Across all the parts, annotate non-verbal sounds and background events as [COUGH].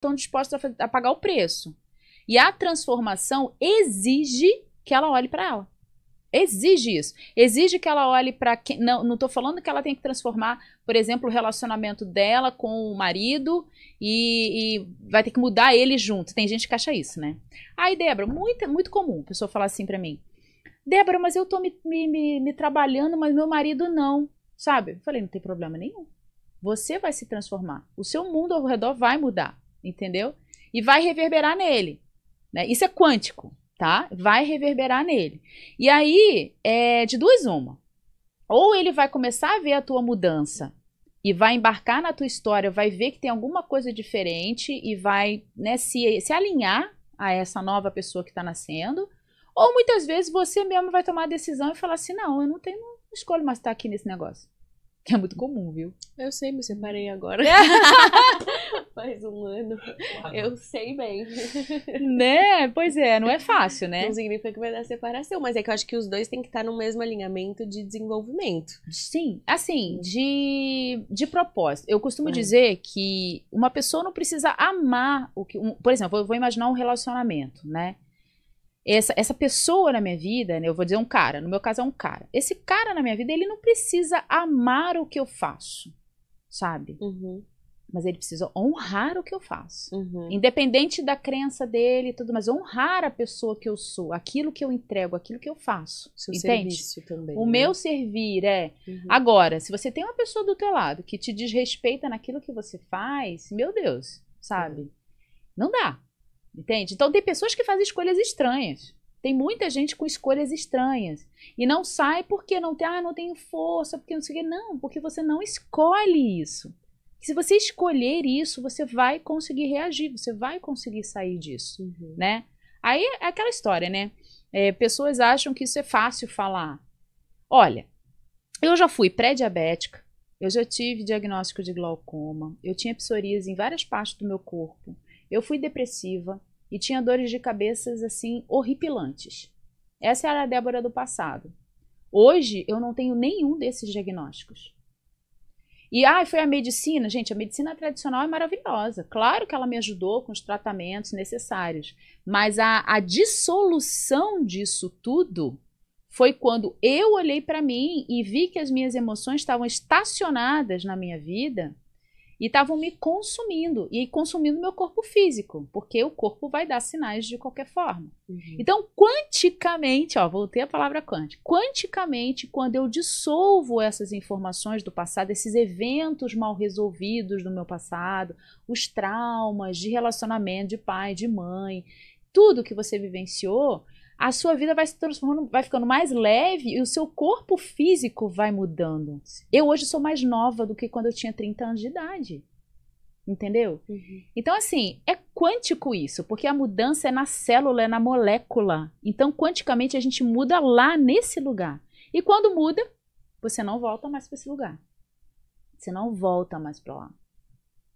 estão dispostas a, a pagar o preço. E a transformação exige que ela olhe para ela. Exige isso. Exige que ela olhe para quem. Não, não tô falando que ela tem que transformar, por exemplo, o relacionamento dela com o marido e, e, vai ter que mudar ele junto. Tem gente que acha isso, né? Aí, Débora, muito, muito comum a pessoa falar assim para mim: Débora, mas eu tô me, me, me, me, trabalhando, mas meu marido não. Sabe? Eu falei: não tem problema nenhum. Você vai se transformar. O seu mundo ao redor vai mudar entendeu? E vai reverberar nele. Né? Isso é quântico, tá? Vai reverberar nele. E aí, é de duas uma. Ou ele vai começar a ver a tua mudança e vai embarcar na tua história, vai ver que tem alguma coisa diferente e vai né, se, se alinhar a essa nova pessoa que está nascendo. Ou muitas vezes você mesmo vai tomar a decisão e falar assim: não, eu não tenho, não escolho mais estar aqui nesse negócio. Que é muito comum, viu? Eu sei, me separei agora. [LAUGHS] faz um ano. Eu sei bem. [LAUGHS] Né? Pois é, não é fácil, né? Não significa que vai dar separação, mas é que eu acho que os dois têm que estar no mesmo alinhamento de desenvolvimento. Sim, assim, de, de propósito. Eu costumo é. dizer que uma pessoa não precisa amar o que. Um, por exemplo, eu vou imaginar um relacionamento, né? Essa, essa pessoa na minha vida, né, eu vou dizer um cara, no meu caso é um cara. Esse cara na minha vida, ele não precisa amar o que eu faço, sabe? Uhum mas ele precisa honrar o que eu faço. Uhum. Independente da crença dele e tudo, mas honrar a pessoa que eu sou, aquilo que eu entrego, aquilo que eu faço. Seu entende? serviço também. O né? meu servir é. Uhum. Agora, se você tem uma pessoa do teu lado que te desrespeita naquilo que você faz, meu Deus, sabe? Uhum. Não dá. Entende? Então tem pessoas que fazem escolhas estranhas. Tem muita gente com escolhas estranhas. E não sai porque não tem, ah, não tenho força, porque não sei o quê. Não, porque você não escolhe isso se você escolher isso, você vai conseguir reagir, você vai conseguir sair disso, uhum. né? Aí é aquela história, né? É, pessoas acham que isso é fácil falar. Olha, eu já fui pré-diabética, eu já tive diagnóstico de glaucoma, eu tinha psoríase em várias partes do meu corpo, eu fui depressiva e tinha dores de cabeças assim horripilantes. Essa era a Débora do passado. Hoje eu não tenho nenhum desses diagnósticos. E ah, foi a medicina. Gente, a medicina tradicional é maravilhosa. Claro que ela me ajudou com os tratamentos necessários. Mas a, a dissolução disso tudo foi quando eu olhei para mim e vi que as minhas emoções estavam estacionadas na minha vida e estavam me consumindo e consumindo meu corpo físico, porque o corpo vai dar sinais de qualquer forma. Uhum. Então, quanticamente, ó, voltei a palavra quântica. Quanticamente, quando eu dissolvo essas informações do passado, esses eventos mal resolvidos do meu passado, os traumas de relacionamento de pai, de mãe, tudo que você vivenciou, a sua vida vai se transformando, vai ficando mais leve e o seu corpo físico vai mudando. Eu hoje sou mais nova do que quando eu tinha 30 anos de idade. Entendeu? Uhum. Então, assim, é quântico isso, porque a mudança é na célula, é na molécula. Então, quanticamente, a gente muda lá nesse lugar. E quando muda, você não volta mais para esse lugar. Você não volta mais para lá.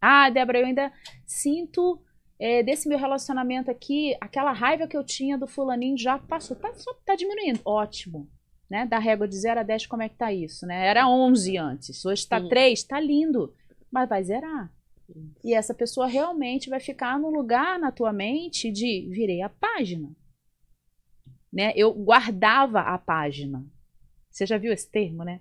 Ah, Débora, eu ainda sinto é, desse meu relacionamento aqui, aquela raiva que eu tinha do fulaninho já passou, tá, tá diminuindo. Ótimo. Né? Da régua de 0 a 10, como é que tá isso? Né? Era 11 antes, hoje está 3, tá lindo, mas vai zerar. Sim. E essa pessoa realmente vai ficar no lugar na tua mente de virei a página. Né? Eu guardava a página. Você já viu esse termo, né?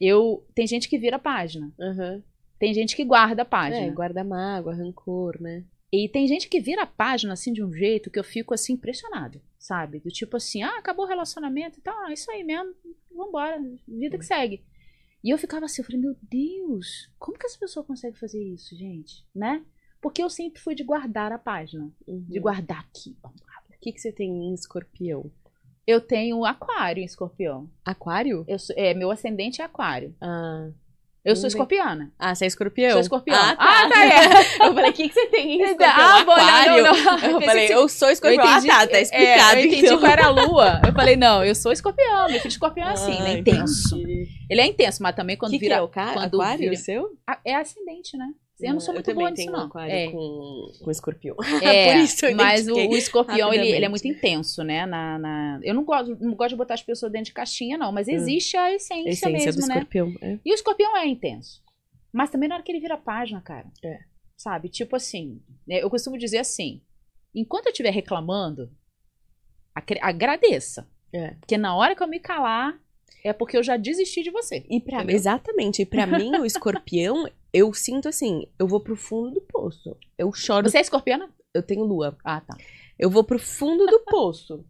Eu tem gente que vira a página. Uhum. Tem gente que guarda a é, página. É, guarda mágoa, rancor, né? E tem gente que vira a página assim de um jeito que eu fico assim impressionado, sabe? Do tipo assim, ah, acabou o relacionamento, então, é isso aí mesmo, vambora, vida que uhum. segue. E eu ficava assim, eu falei, meu Deus, como que essa pessoa consegue fazer isso, gente? Né? Porque eu sempre fui de guardar a página, uhum. de guardar aqui. O que, que você tem em escorpião? Eu tenho aquário em escorpião. Aquário? Eu, é, meu ascendente é aquário. Ah. Eu sou hum. escorpiana. Ah, você é escorpião? Sou escorpião. Ah, tá. Ah, tá é. Eu falei, o que, que você tem em então, escorpião? Ah, bom, não, não, não. Eu [LAUGHS] falei, eu sou escorpião. Eu ah, entendi, ah, tá, tá explicado. É, eu entendi então. qual era a lua. Eu falei, não, eu sou escorpião. Meu filho escorpião é assim, ele é intenso. Ele é intenso, mas também quando que vira... Que é o cara? Quando Aquário, vira, seu? É ascendente, né? Eu não sou muito boa nisso, não. Um é. com, com escorpião. [LAUGHS] É, mas o, o, escorpião, ele, ele, é muito intenso, né? Na, na... Eu não gosto, não gosto de botar as pessoas dentro de caixinha, não. Mas hum. existe a essência, essência mesmo, do né? Escorpião, é. E o escorpião é intenso. Mas também na hora que ele vira página, cara. É. Sabe? Tipo assim, né, eu costumo dizer assim, enquanto eu estiver reclamando, agradeça. É. Porque na hora que eu me calar, é porque eu já desisti de você. E pra, exatamente. E para mim, o escorpião eu sinto assim, eu vou pro fundo do poço. Eu choro. Você é escorpiana? Eu tenho lua. Ah, tá. Eu vou pro fundo do poço.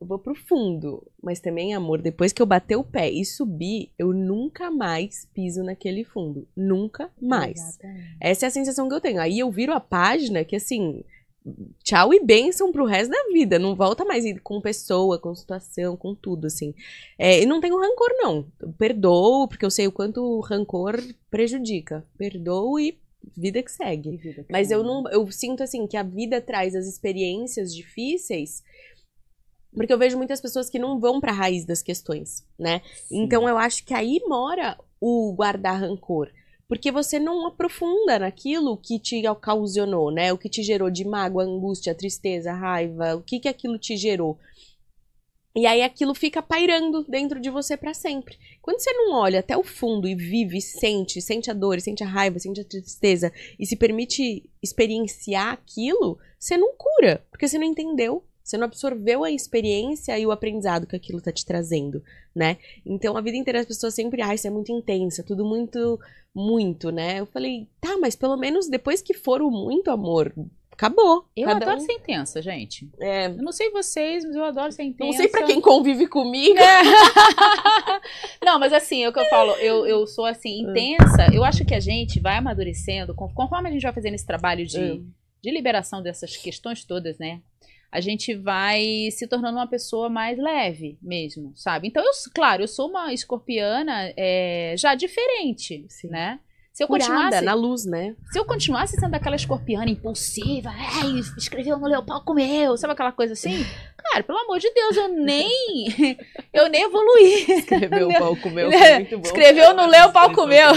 Eu vou pro fundo. Mas também, amor, depois que eu bater o pé e subir, eu nunca mais piso naquele fundo. Nunca mais. Obrigada. Essa é a sensação que eu tenho. Aí eu viro a página que, assim, tchau e bênção pro resto da vida. Não volta mais com pessoa, com situação, com tudo, assim. É, e não tenho rancor, não. perdoo, porque eu sei o quanto rancor prejudica. Perdoo e vida que segue. Vida que Mas eu não. Eu sinto assim que a vida traz as experiências difíceis. Porque eu vejo muitas pessoas que não vão para a raiz das questões, né? Sim. Então eu acho que aí mora o guardar rancor porque você não aprofunda naquilo que te ocasionou, né? O que te gerou de mágoa, angústia, tristeza, raiva, o que que aquilo te gerou. E aí aquilo fica pairando dentro de você para sempre. Quando você não olha até o fundo e vive, sente, sente a dor, sente a raiva, sente a tristeza e se permite experienciar aquilo, você não cura, porque você não entendeu, você não absorveu a experiência e o aprendizado que aquilo tá te trazendo, né? Então a vida inteira as pessoas sempre, ai, ah, isso é muito intensa, é tudo muito muito, né? Eu falei, tá, mas pelo menos depois que for o muito amor, acabou. Eu adoro um... ser intensa, gente. É. Eu não sei vocês, mas eu adoro ser intensa. Não sei para quem convive comigo. É. [LAUGHS] não, mas assim, é o que eu falo, eu, eu sou assim, ah. intensa. Eu acho que a gente vai amadurecendo, conforme a gente vai fazendo esse trabalho de, é. de liberação dessas questões todas, né? a gente vai se tornando uma pessoa mais leve mesmo, sabe? Então, eu, claro, eu sou uma escorpiana é, já diferente, Sim. né? Se eu Curada, continuasse, na luz, né? Se eu continuasse sendo aquela escorpiana impulsiva, ai, é, escreveu no Leopoldo meu sabe aquela coisa assim? Cara, pelo amor de Deus, eu nem [LAUGHS] eu nem evoluí. Escreveu o palco meu né? foi muito bom. Escreveu no meu comeu.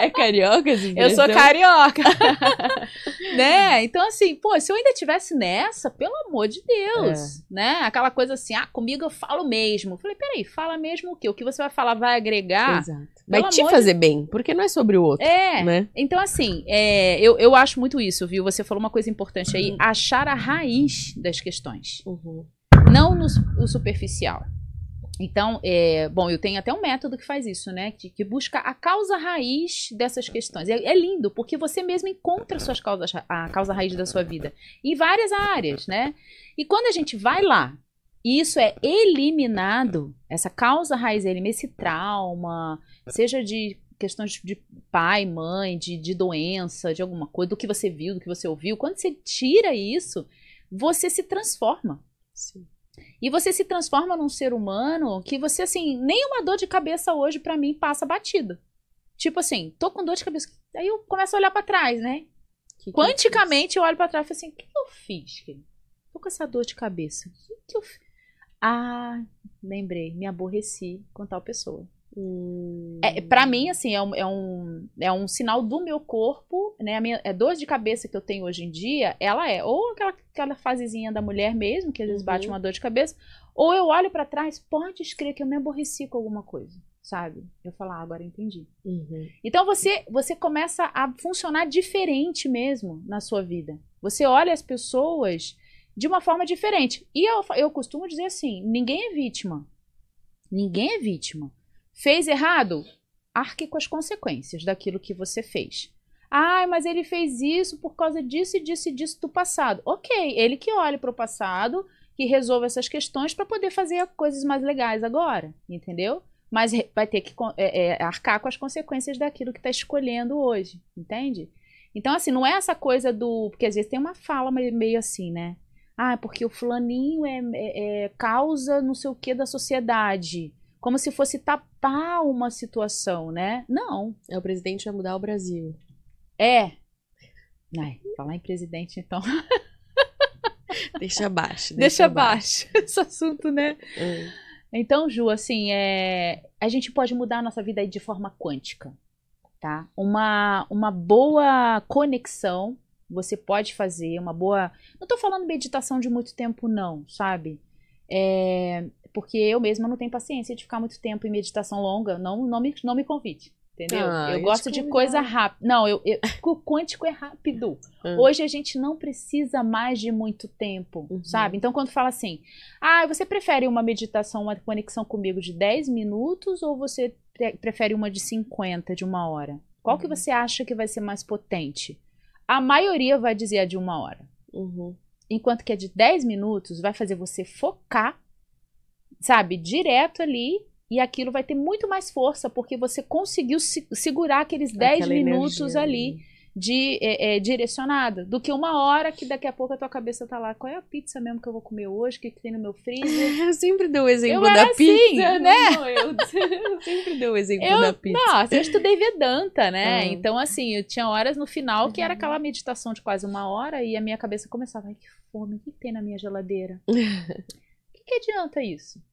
É carioca, gente. Eu sou carioca. [LAUGHS] né? Uhum. Então, assim, pô, se eu ainda tivesse nessa, pelo amor de Deus, é. né? Aquela coisa assim, ah, comigo eu falo mesmo. falei, peraí, fala mesmo o quê? O que você vai falar vai agregar? Exato. Vai te fazer de... bem, porque não é sobre o outro, é. né? Então, assim, é, eu, eu acho muito isso, viu? Você falou uma coisa importante aí, uhum. achar a raiz das questões. Uhum. Não no, no superficial. Então, é, bom, eu tenho até um método que faz isso, né? Que, que busca a causa raiz dessas questões. É, é, lindo, porque você mesmo encontra suas causas, a causa raiz da sua vida em várias áreas, né? E quando a gente vai lá, e isso é eliminado, essa causa raiz, esse trauma, seja de questões de pai, mãe, de, de doença, de alguma coisa, do que você viu, do que você ouviu, quando você tira isso, você se transforma. Sim. E você se transforma num ser humano que você, assim, nenhuma dor de cabeça hoje para mim passa batida. Tipo assim, tô com dor de cabeça. Aí eu começo a olhar para trás, né? Que Quanticamente eu, eu, olho para trás e falo assim: o que eu fiz? Querido? Tô com essa dor de cabeça. O que, que eu fiz? Ah, lembrei, me aborreci com tal pessoa. É, hum. para mim, assim, é um, é, um, é um sinal do meu corpo, né? A minha é dor de cabeça que eu tenho hoje em dia, ela é ou aquela, aquela fasezinha da mulher mesmo, que às vezes uhum. bate uma dor de cabeça, ou eu olho para trás, pode escrever que eu me aborreci com alguma coisa, sabe? Eu falo, ah, agora entendi. Uhum. Então você, você começa a funcionar diferente mesmo na sua vida. Você olha as pessoas de uma forma diferente. E eu, eu costumo dizer assim: ninguém é vítima. Ninguém é vítima. Fez errado? Arque com as consequências daquilo que você fez. Ah, mas ele fez isso por causa disso e disso e disso do passado. Ok, ele que olhe para o passado, que resolva essas questões para poder fazer coisas mais legais agora, entendeu? Mas vai ter que é, é, arcar com as consequências daquilo que está escolhendo hoje, entende? Então, assim, não é essa coisa do. Porque às vezes tem uma fala meio assim, né? Ah, porque o fulaninho é, é, é causa não sei o que da sociedade como se fosse tapar uma situação, né? Não. É o presidente vai mudar o Brasil. É. Ai, falar em presidente, então. [LAUGHS] deixa abaixo. Deixa, abaixo [LAUGHS] esse assunto, né? É. Então, Ju, assim, é... a gente pode mudar a nossa vida de forma quântica, tá? Uma, uma boa conexão você pode fazer, uma boa. Não estou falando meditação de muito tempo, não, sabe? É, porque eu mesma não tenho paciência de ficar muito tempo em meditação longa. Não, não, me, não me convide. Entendeu? Ah, eu gosto de coisa rápida. Não, eu, eu, o [LAUGHS] quântico é rápido. Hum. Hoje a gente não precisa mais de muito tempo, uhum. sabe? Então, quando fala assim, ah, você prefere uma meditação, uma conexão comigo de 10 minutos ou você pre prefere uma de 50, de uma hora? Qual uhum. que você acha que vai ser mais potente? A maioria vai dizer a de uma hora. Uhum. Enquanto que a de 10 minutos vai fazer você focar sabe, direto ali e aquilo vai ter muito mais força, porque você conseguiu se, segurar aqueles 10 minutos ali de é, é, direcionada, do que uma hora que daqui a pouco a tua cabeça tá lá, qual é a pizza mesmo que eu vou comer hoje, o que, que tem no meu freezer? [LAUGHS] Eu sempre dou o exemplo eu da assim, pizza, assim, né? Não, eu, [LAUGHS] eu, sempre dou o exemplo eu, da pizza. Nossa, eu estudei Vedanta, né? Ah. Então, assim, eu tinha horas no final que era uhum. aquela meditação de quase uma hora e a minha cabeça começava, ai que fome, o que, que tem na minha geladeira? O [LAUGHS] que, que adianta isso?